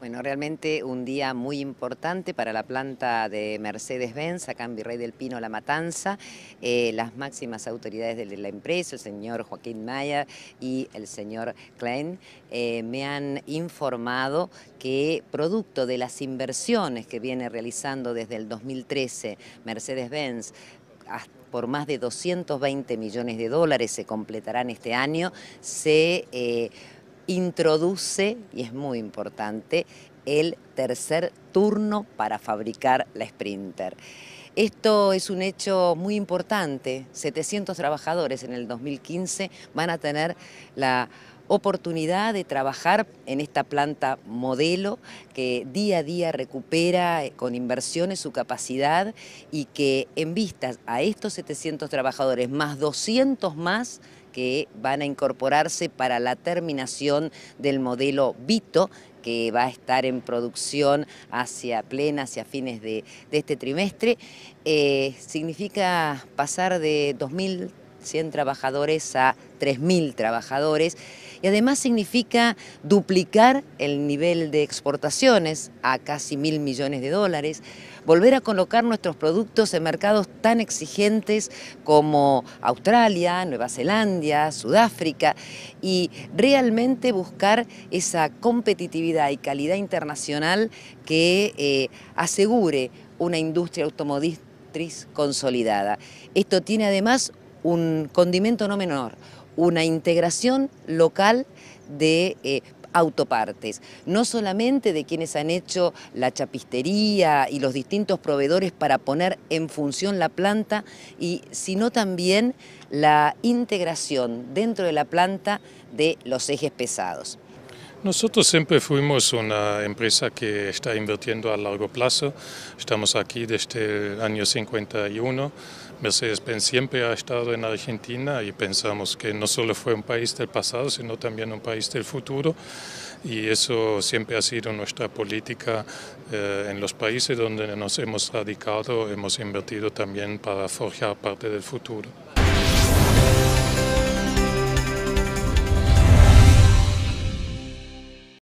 Bueno, realmente un día muy importante para la planta de Mercedes-Benz, acá en Virrey del Pino, La Matanza. Eh, las máximas autoridades de la empresa, el señor Joaquín Maya y el señor Klein, eh, me han informado que producto de las inversiones que viene realizando desde el 2013 Mercedes-Benz, por más de 220 millones de dólares se completarán este año, se... Eh, introduce, y es muy importante, el tercer turno para fabricar la Sprinter. Esto es un hecho muy importante. 700 trabajadores en el 2015 van a tener la oportunidad de trabajar en esta planta modelo que día a día recupera eh, con inversiones su capacidad y que en vistas a estos 700 trabajadores más 200 más que van a incorporarse para la terminación del modelo Vito, que va a estar en producción hacia plena, hacia fines de, este trimestre, eh, significa pasar de 2.100 trabajadores a 3.000 trabajadores y además significa duplicar el nivel de exportaciones a casi mil millones de dólares, volver a colocar nuestros productos en mercados tan exigentes como Australia, Nueva Zelanda, Sudáfrica y realmente buscar esa competitividad y calidad internacional que eh, asegure una industria automotriz consolidada. Esto tiene además un condimento no menor, una integración local de eh, autopartes, no solamente de quienes han hecho la chapistería y los distintos proveedores para poner en función la planta, y, sino también la integración dentro de la planta de los ejes pesados. Nosotros siempre fuimos una empresa que está invirtiendo a largo plazo. Estamos aquí desde el año 51. Mercedes-Benz siempre ha estado en Argentina y pensamos que no solo fue un país del pasado, sino también un país del futuro. Y eso siempre ha sido nuestra política eh, en los países donde nos hemos radicado, hemos invertido también para forjar parte del futuro.